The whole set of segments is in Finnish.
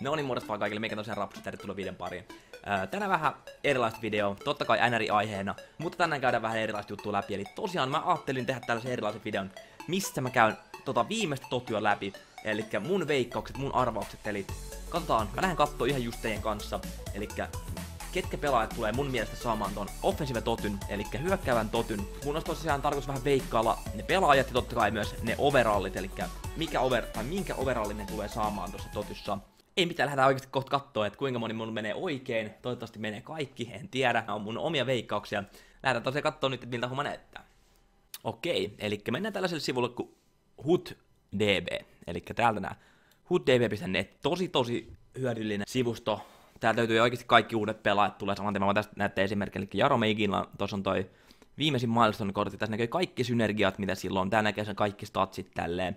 No niin, muodostaa vaan kaikille, meikä tosiaan Rapsi, tervetuloa viiden pariin. Ää, tänään vähän erilaista video, totta kai NR-aiheena, mutta tänään käydään vähän erilaista juttua läpi. Eli tosiaan mä ajattelin tehdä tällaisen erilaisen videon, missä mä käyn tota viimeistä totua läpi. Eli mun veikkaukset, mun arvaukset, eli katsotaan, mä lähden kattoo ihan just teidän kanssa. Eli ketkä pelaajat tulee mun mielestä saamaan ton offensive totyn, eli hyökkäävän totyn. Mun on tosiaan tarkoitus vähän veikkailla ne pelaajat ja totta kai myös ne overallit, eli mikä over, tai minkä overallin ne tulee saamaan tuossa totyssa ei mitään, lähdetään oikeasti kohta katsoa, että kuinka moni mun menee oikein. Toivottavasti menee kaikki, en tiedä. Nämä on mun omia veikkauksia. Lähdetään tosiaan katsoa nyt, että miltä homma näyttää. Okei, eli mennään tällaiselle sivulle kuin HUTDB. Eli täältä nämä hutdb.net, tosi tosi hyödyllinen sivusto. Täältä löytyy oikeasti kaikki uudet pelaajat, tulee saman Mä Tästä näette esimerkkinä, eli Jarome Igilla, tuossa on toi viimeisin milestone-kortti, tässä näkyy kaikki synergiat, mitä sillä on, tää näkee sen kaikki statsit tälleen.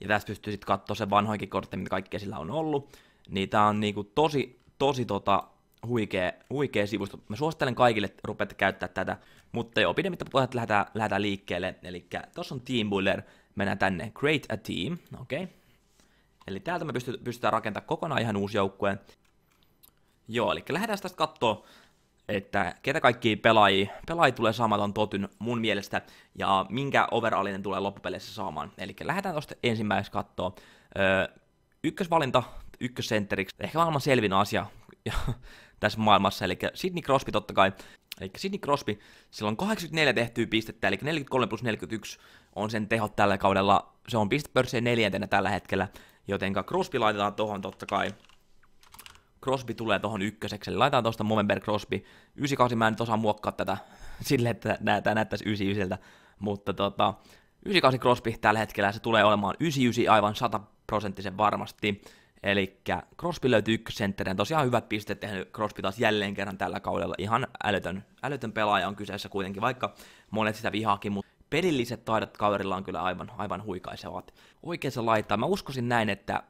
Ja tässä pystyy sitten katsoa se vanhoinkin kortti, mitä kaikkea sillä on ollut niin tää on niinku tosi, tosi tota, huikea, huikea sivusto. Mä suosittelen kaikille, että rupeatte käyttää tätä, mutta joo, pidemmittä puhetta lähdetään, lähdetään liikkeelle. Eli tuossa on Team Builder, mennään tänne, Create a Team, okei. Okay. Eli täältä me pystyt, pystytään rakentamaan kokonaan ihan uusi joukkue. Joo, eli lähdetään tästä katsoa, että ketä kaikki pelaajia, pelaajia tulee saamaan ton totyn mun mielestä, ja minkä overallinen tulee loppupeleissä saamaan. Eli lähdetään tuosta ensimmäiseksi katsoa. Öö, ykkösvalinta ykkösentteriksi. Ehkä maailman selvin asia tässä maailmassa, eli Sidney Crosby totta kai. Eli Sidney Crosby, sillä on 84 tehtyä pistettä, eli 43 plus 41 on sen tehot tällä kaudella. Se on pistepörssien neljäntenä tällä hetkellä, joten Crosby laitetaan tohon totta kai. Crosby tulee tohon ykköseksi, eli laitetaan tosta Movember Crosby. 98 mä en nyt osaa muokkaa tätä silleen, että tämä näyttäisi 99 mutta tota, 98 Crosby tällä hetkellä se tulee olemaan 99 aivan 100 prosenttisen varmasti. Eli Crosby löytyy ykkösentterinä, tosiaan hyvät pisteet tehnyt Crosby taas jälleen kerran tällä kaudella. Ihan älytön, älytön pelaaja on kyseessä kuitenkin, vaikka monet sitä vihaakin, mutta pelilliset taidot kaverilla on kyllä aivan, aivan huikaisevat. Oikeassa laittaa, mä uskoisin näin, että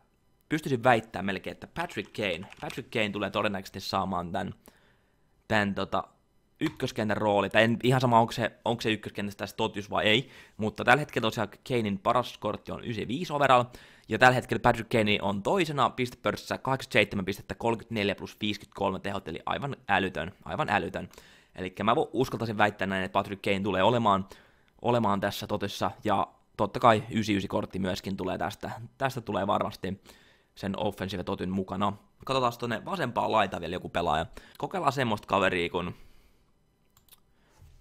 pystyisin väittämään melkein, että Patrick Kane, Patrick Kane tulee todennäköisesti saamaan tämän, tämän tota, ykköskentän rooli, tai en, ihan sama onko se, onko se ykköskentässä tässä Totius vai ei, mutta tällä hetkellä tosiaan Kanein paras kortti on 95 overall, ja tällä hetkellä Patrick Kane on toisena pistepörssissä 87 pistettä 34 plus 53 tehot, eli aivan älytön, aivan älytön. Eli mä uskaltaisin väittää näin, että Patrick Kane tulee olemaan, olemaan tässä totessa, ja totta kai 99-kortti myöskin tulee tästä, tästä tulee varmasti sen offensive totin mukana. Katsotaan tuonne vasempaan laita vielä joku pelaaja. Kokeillaan semmoista kaveria kuin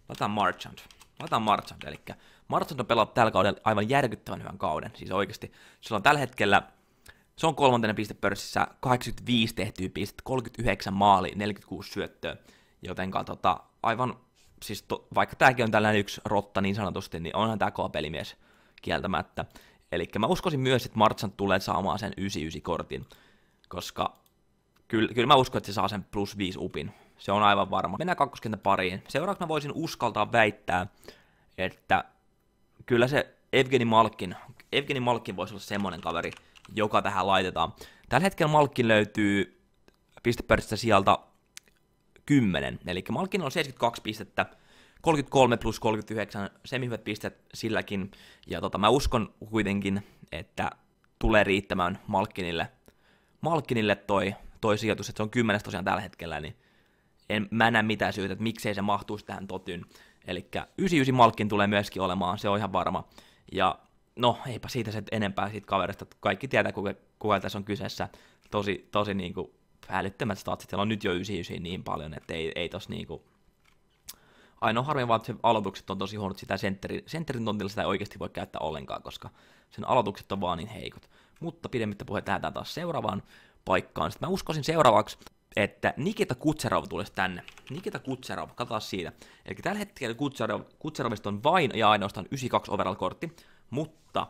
Laitetaan Marchand. Laitetaan Marchand, eli Marchand on pelannut tällä kaudella aivan järkyttävän hyvän kauden. Siis oikeasti, sillä on tällä hetkellä, se on kolmantena pistepörssissä, 85 tehtyä pistettä, 39 maali, 46 syöttöä. Joten tota, aivan, siis to, vaikka tämäkin on tällainen yksi rotta niin sanotusti, niin onhan tämä kova pelimies kieltämättä. Eli mä uskoisin myös, että Marchand tulee saamaan sen 99-kortin, koska kyllä, kyllä mä uskon, että se saa sen plus 5 upin se on aivan varma. Mennään kakkoskentän pariin. Seuraavaksi mä voisin uskaltaa väittää, että kyllä se Evgeni Malkin, Evgeni Malkin voisi olla semmonen kaveri, joka tähän laitetaan. Tällä hetkellä Malkin löytyy pistepörssistä sieltä 10, eli Malkin on 72 pistettä, 33 plus 39, semihyvät pistet silläkin, ja tota, mä uskon kuitenkin, että tulee riittämään Malkinille, Malkinille toi, toi sijoitus, että se on 10 tosiaan tällä hetkellä, niin en mä näe mitään syytä, että miksei se mahtuisi tähän totyn. Eli 99 Malkin tulee myöskin olemaan, se on ihan varma. Ja no, eipä siitä se enempää siitä kaverista. Kaikki tietää, kuka, kuka tässä on kyseessä. Tosi, tosi niin kuin, älyttömät statsit. Siellä on nyt jo 99 niin paljon, että ei, ei tos niin kuin... Ainoa harmi vaan, että aloitukset on tosi huonot. Sitä sentteri, sentterin tontilla sitä ei oikeasti voi käyttää ollenkaan, koska sen aloitukset on vaan niin heikot. Mutta pidemmittä puhetta tähän taas seuraavaan paikkaan. Sitten mä uskoisin seuraavaksi että Nikita Kutserov tulisi tänne. Nikita Kutserov, katsotaan siitä. Eli tällä hetkellä Kutserov, Kutserovista on vain ja ainoastaan 92 overall-kortti, mutta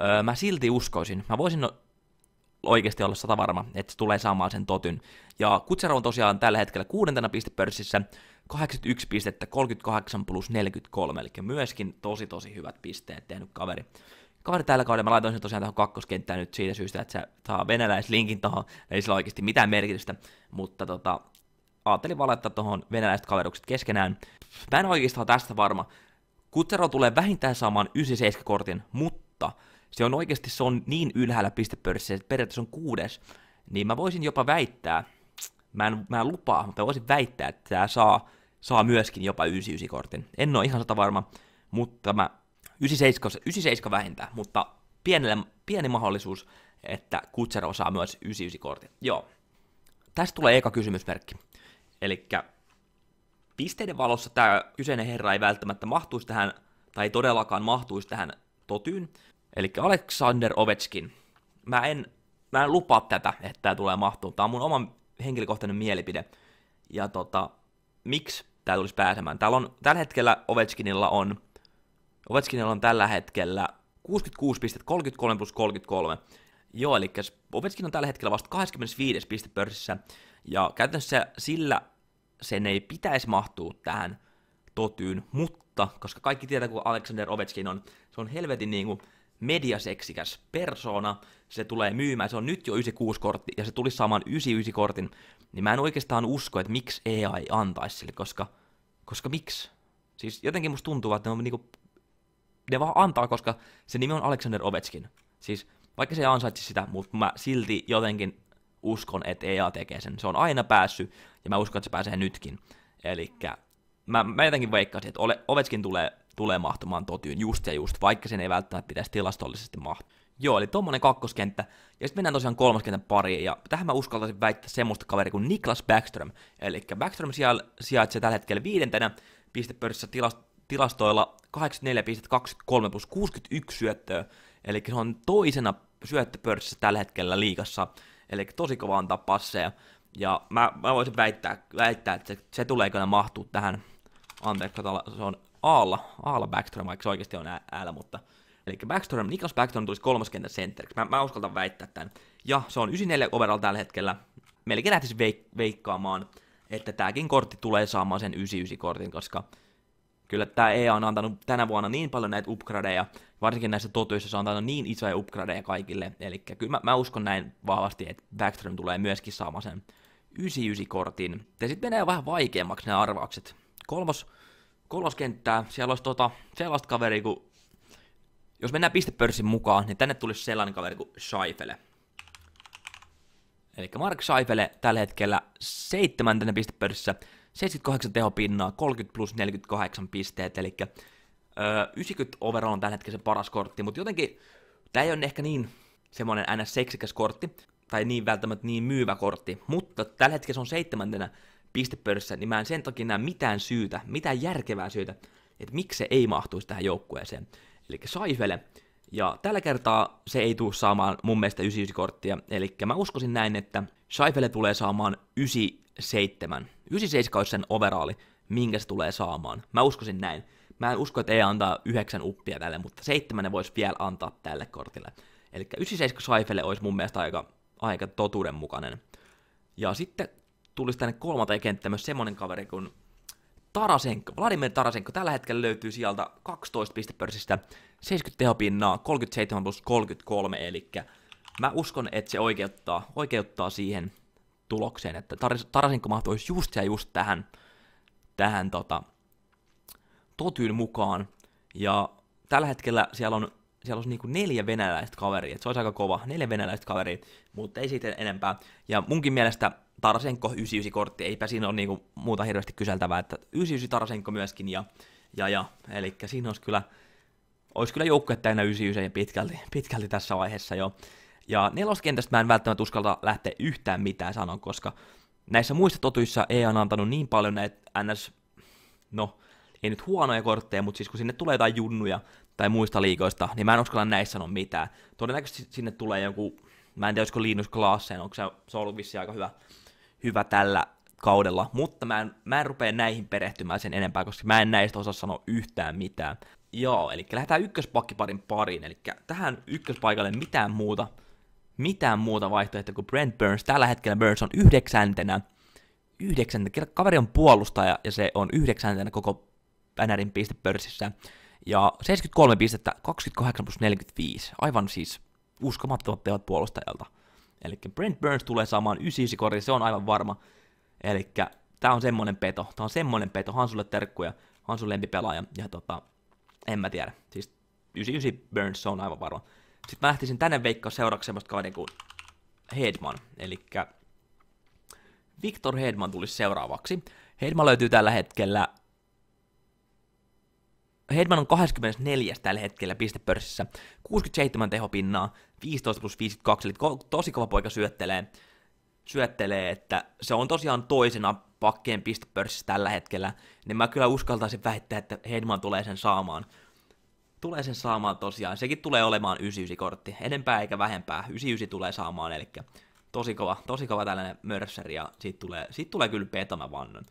öö, mä silti uskoisin, mä voisin no, oikeasti olla sata varma, että se tulee saamaan sen totyn. Ja Kutserov on tosiaan tällä hetkellä kuudentena pistepörssissä, 81 pistettä, 38 plus 43, eli myöskin tosi tosi hyvät pisteet tehnyt kaveri kaveri tällä kaudella, mä laitoin sen tosiaan tähän kakkoskenttään nyt siitä syystä, että se saa venäläislinkin tuohon, ei sillä oikeasti mitään merkitystä, mutta tota, ajattelin vaan tuohon venäläiset kaverukset keskenään. Mä en oikeastaan tästä varma. Kutsero tulee vähintään saamaan 97-kortin, mutta se on oikeasti se on niin ylhäällä pistepörssissä, että periaatteessa on kuudes, niin mä voisin jopa väittää, mä en, mä en lupaa, mutta voisin väittää, että tämä saa, saa myöskin jopa 99-kortin. En ole ihan sata varma, mutta mä 97, 97 vähintään, mutta pienelle, pieni mahdollisuus, että Kutser osaa myös 99-kortin. Joo. Tästä tulee eka kysymysmerkki. Eli pisteiden valossa tämä kyseinen herra ei välttämättä mahtuisi tähän, tai todellakaan mahtuisi tähän totyyn. Eli Alexander Ovechkin. Mä en, mä en lupaa tätä, että tämä tulee mahtumaan. Tämä on mun oman henkilökohtainen mielipide. Ja tota, miksi tämä tulisi pääsemään? Täällä on, tällä hetkellä Ovechkinilla on Ovechkinilla on tällä hetkellä 66 pistettä, 33 plus 33. Joo, eli Ovechkin on tällä hetkellä vasta 25 piste pörssissä, ja käytännössä sillä sen ei pitäisi mahtua tähän totyyn, mutta koska kaikki tietää, kun Alexander Ovechkin on, se on helvetin niin kuin mediaseksikäs persona, se tulee myymään, se on nyt jo 96-kortti, ja se tulisi saamaan 99-kortin, niin mä en oikeastaan usko, että miksi AI antaisi sille, koska, koska miksi? Siis jotenkin musta tuntuu, että ne on niinku ne vaan antaa, koska se nimi on Alexander Ovechkin. Siis vaikka se ei ansaitsi sitä, mutta mä silti jotenkin uskon, että EA tekee sen. Se on aina päässyt, ja mä uskon, että se pääsee nytkin. Eli mä, mä jotenkin veikkasin, että Ole, Ovechkin tulee, tulee mahtumaan totyyn just ja just, vaikka sen ei välttämättä pitäisi tilastollisesti mahtua. Joo, eli tuommoinen kakkoskenttä. Ja sitten mennään tosiaan kolmaskentän pariin, ja tähän mä uskaltaisin väittää semmoista kaveria kuin Niklas Backström. Eli Backström sijaitsee tällä hetkellä viidentenä pistepörssissä tilast- tilastoilla 84,23 plus 61 syöttöä, eli se on toisena syöttöpörssissä tällä hetkellä liikassa, eli tosi kova antaa passeja, ja mä, mä voisin väittää, väittää että se, se tulee kyllä mahtuu tähän, anteeksi, katsotaan, se on Aalla, Aalla Backstrom, vaikka se oikeasti on älä, mutta Eli Backstrom, Niklas Backstrom tulisi kentän centeriksi. Mä, mä uskaltan väittää tämän. Ja se on 94 overall tällä hetkellä. Melkein lähtisi veik- veikkaamaan, että tääkin kortti tulee saamaan sen 99-kortin, koska kyllä tämä EA on antanut tänä vuonna niin paljon näitä upgradeja, varsinkin näissä totuissa se on antanut niin isoja upgradeja kaikille, eli kyllä mä, mä uskon näin vahvasti, että Backstrom tulee myöskin saamaan sen 99-kortin. Ja sitten menee vähän vaikeammaksi nämä arvaukset. Kolmos, kolmoskenttää, siellä olisi tota, sellaista kaveri kuin, jos mennään pistepörssin mukaan, niin tänne tulisi sellainen kaveri kuin Scheifele. Eli Mark Scheifele tällä hetkellä seitsemäntenä pistepörssissä, 78 tehopinnaa, 30 plus 48 pisteet, eli öö, 90 overall on tällä hetkellä se paras kortti, mutta jotenkin tämä ei ole ehkä niin semmoinen ns. seksikäs kortti, tai niin välttämättä niin myyvä kortti, mutta tällä hetkellä se on seitsemäntenä pistepörssissä, niin mä en sen takia näe mitään syytä, mitään järkevää syytä, että miksi se ei mahtuisi tähän joukkueeseen. Eli Saifele, ja tällä kertaa se ei tule saamaan mun mielestä 99-korttia, eli mä uskoisin näin, että Saifele tulee saamaan 97 97 olisi sen overaali, minkä se tulee saamaan. Mä uskoisin näin. Mä en usko, että ei antaa yhdeksän uppia tälle, mutta seitsemän voisi vielä antaa tälle kortille. Eli 97 Saifelle olisi mun mielestä aika, aika totuudenmukainen. Ja sitten tulisi tänne kolmanteen kenttään myös semmonen kaveri kuin Tarasenko, Vladimir Tarasenko, tällä hetkellä löytyy sieltä 12 pistepörsistä, 70 tehopinnaa, 37 plus 33, eli mä uskon, että se oikeuttaa, oikeuttaa siihen tulokseen, että Tarasinko mahtuisi just ja just tähän, tähän tota, totyyn mukaan. Ja tällä hetkellä siellä on siellä olisi niinku neljä venäläistä kaveria, se olisi aika kova, neljä venäläistä kaveria, mutta ei siitä enempää. Ja munkin mielestä Tarasenko 99-kortti, eipä siinä ole niinku muuta hirveästi kyseltävää, että 99 Tarasenko myöskin, ja, ja, ja eli siinä olisi kyllä, olisi kyllä joukkue täynnä 99 ja pitkälti, pitkälti tässä vaiheessa jo. Ja neloskentästä mä en välttämättä uskalta lähteä yhtään mitään sanon, koska näissä muissa totuissa ei on antanut niin paljon näitä ns, no, ei nyt huonoja kortteja, mutta siis kun sinne tulee jotain junnuja tai muista liikoista, niin mä en uskalla näissä sanoa mitään. Todennäköisesti sinne tulee joku, mä en tiedä, olisiko Linus Klaassen, onko se, se ollut vissi aika hyvä, hyvä tällä kaudella, mutta mä en, mä en rupea näihin perehtymään sen enempää, koska mä en näistä osaa sanoa yhtään mitään. Joo, eli lähdetään ykköspakkiparin pariin, eli tähän ykköspaikalle mitään muuta mitään muuta vaihtoehtoa kuin Brent Burns. Tällä hetkellä Burns on yhdeksäntenä. Yhdeksäntenä. Kaveri on puolustaja ja se on yhdeksäntenä koko NRin pistepörssissä. Ja 73 pistettä, 28 plus 45. Aivan siis uskomattomat teot puolustajalta. Eli Brent Burns tulee saamaan 99 kori, se on aivan varma. Eli tää on semmonen peto, tää on semmonen peto, Hansulle terkkuja, Hansun lempipelaaja, ja tota, en mä tiedä. Siis 99 Burns, se on aivan varma. Sitten mä lähtisin tänne veikkaan seuraavaksi semmoista kaveria kuin niinku Hedman, eli Victor Hedman tulisi seuraavaksi. Hedman löytyy tällä hetkellä Hedman on 24 tällä hetkellä pistepörssissä, 67 tehopinnaa, 15 plus 52, eli tosi kova poika syöttelee, syöttelee, että se on tosiaan toisena pakkeen pistepörssissä tällä hetkellä, niin mä kyllä uskaltaisin väittää, että Hedman tulee sen saamaan tulee sen saamaan tosiaan. Sekin tulee olemaan 99-kortti, enempää eikä vähempää. 99 tulee saamaan, eli tosi kova, tosi kova tällainen mörsseri ja siitä tulee, siitä tulee kyllä beta, vannon.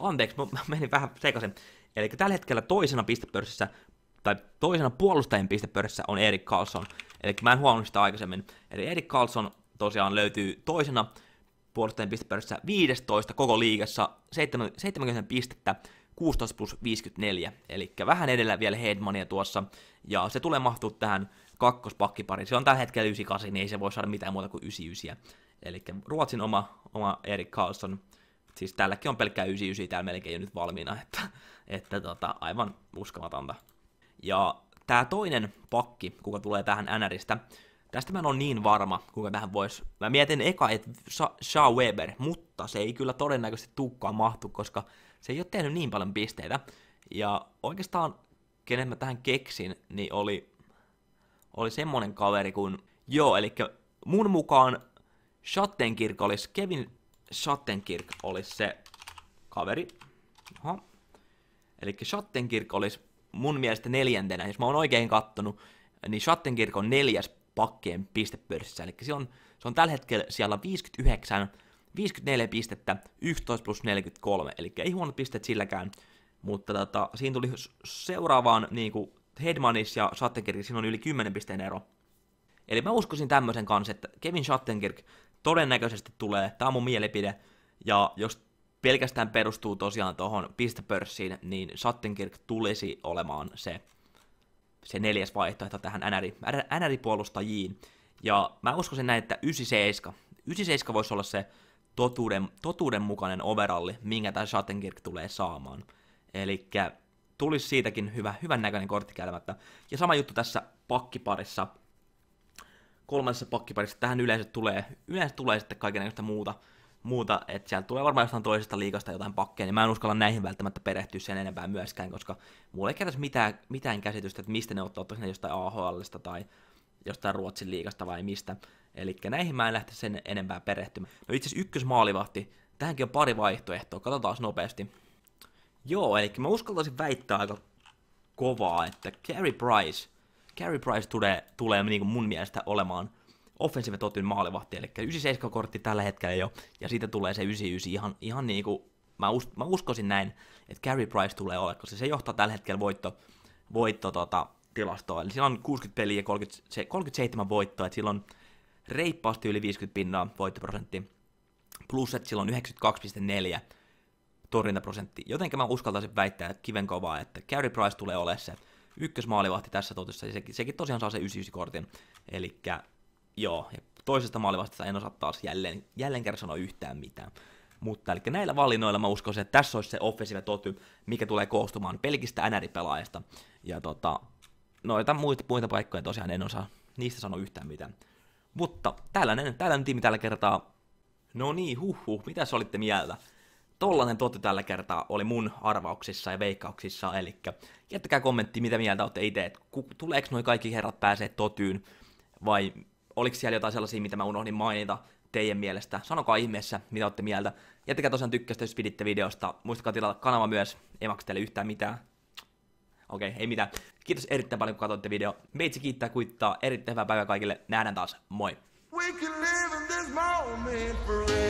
Anteeksi, mä menin vähän sekaisin. Eli tällä hetkellä toisena pistepörssissä, tai toisena puolustajien pistepörssissä on Erik Carlson. Eli mä en huomannut sitä aikaisemmin. Eli Erik Carlson tosiaan löytyy toisena puolustajien pistepörssissä 15 koko liigassa, 70 pistettä, 16 plus 54, eli vähän edellä vielä Headmania tuossa, ja se tulee mahtua tähän kakkospakkiparin. Se on tällä hetkellä 98, niin ei se voi saada mitään muuta kuin 99. Eli Ruotsin oma, oma Erik Karlsson, siis tälläkin on pelkkää 99 täällä melkein jo nyt valmiina, että, että tota, aivan uskomatonta. Ja tämä toinen pakki, kuka tulee tähän NRistä, tästä mä en ole niin varma, kuka tähän voisi. Mä mietin eka, että Shaw Weber, mutta se ei kyllä todennäköisesti tukkaa mahtu, koska se ei ole tehnyt niin paljon pisteitä. Ja oikeastaan, kenen mä tähän keksin, niin oli, oli semmonen kaveri kuin, joo, eli mun mukaan Schattenkirk olisi, Kevin Schattenkirk olisi se kaveri. Aha. Eli Schattenkirk olisi mun mielestä neljäntenä, jos mä oon oikein kattonut, niin Schattenkirk on neljäs pakkien pistepörssissä, eli se on, se on tällä hetkellä siellä 59, 54 pistettä, 11 plus 43, eli ei huonot pistet silläkään, mutta tota, siinä tuli seuraavaan niin kuin Hedmanis ja Schattenkirk, siinä on yli 10 pisteen ero. Eli mä uskoisin tämmöisen kanssa, että Kevin Schattenkirk todennäköisesti tulee, tämä on mun mielipide, ja jos pelkästään perustuu tosiaan tuohon pistepörssiin, niin Schattenkirk tulisi olemaan se, se neljäs vaihtoehto tähän NR, nr NR Ja mä uskoisin näin, että 97, 97 voisi olla se totuuden, totuudenmukainen overalli, minkä tämä Schattenkirk tulee saamaan. Eli tulisi siitäkin hyvä, hyvän näköinen kortti käymättä. Ja sama juttu tässä pakkiparissa, kolmannessa pakkiparissa, tähän yleensä tulee, yleensä tulee sitten kaikenlaista muuta, muuta, että sieltä tulee varmaan jostain toisesta liikasta jotain pakkeja, niin mä en uskalla näihin välttämättä perehtyä sen enempää myöskään, koska mulla ei kertaisi mitään, mitään käsitystä, että mistä ne ottaa, ottaa jostain AHLista tai jostain Ruotsin liigasta vai mistä. Eli näihin mä en lähte sen enempää perehtymään. No itse asiassa ykkösmaalivahti, tähänkin on pari vaihtoehtoa, katsotaan nopeasti. Joo, eli mä uskaltaisin väittää aika kovaa, että Carey Price, Carey Price tulee, tulee niin kuin mun mielestä olemaan offensive totin maalivahti, eli 97-kortti tällä hetkellä jo, ja siitä tulee se 99 ihan, ihan niin kuin, mä, us, mä uskoisin näin, että Carey Price tulee olemaan, koska se johtaa tällä hetkellä voitto, voitto tota, tilastoa. Eli sillä on 60 peliä ja 30, 37 voittoa, että sillä on reippaasti yli 50 pinnaa voittoprosentti, plus että sillä on 92,4 torjuntaprosentti. Jotenkä mä uskaltaisin väittää että kiven kovaa, että Carey Price tulee olemaan se ykkösmaalivahti tässä totussa, ja sekin, sekin tosiaan saa se 99-kortin. Eli joo, ja toisesta maalivahtista en osaa taas jälleen, jälleen kerran sanoa yhtään mitään. Mutta eli näillä valinnoilla mä uskoisin, että tässä olisi se offensive toty, mikä tulee koostumaan pelkistä NR-pelaajista. Ja tota, noita muita, muita paikkoja tosiaan en osaa niistä sanoa yhtään mitään. Mutta tällainen, tällainen tiimi tällä kertaa. No niin, huh, mitä sä olitte mieltä? Tollainen totti tällä kertaa oli mun arvauksissa ja veikkauksissa, eli jättäkää kommentti, mitä mieltä olette itse, että tuleeko noin kaikki herrat pääsee totyyn, vai oliko siellä jotain sellaisia, mitä mä unohdin mainita teidän mielestä. Sanokaa ihmeessä, mitä olette mieltä. Jättäkää tosiaan tykkästä, jos piditte videosta. Muistakaa tilata kanava myös, ei maksatelle yhtään mitään. Okei, okay, ei mitään. Kiitos erittäin paljon, kun katsoitte video. Meitsi kiittää, kuittaa. Erittäin hyvää päivää kaikille. Nähdään taas. Moi! We can live in this moment forever.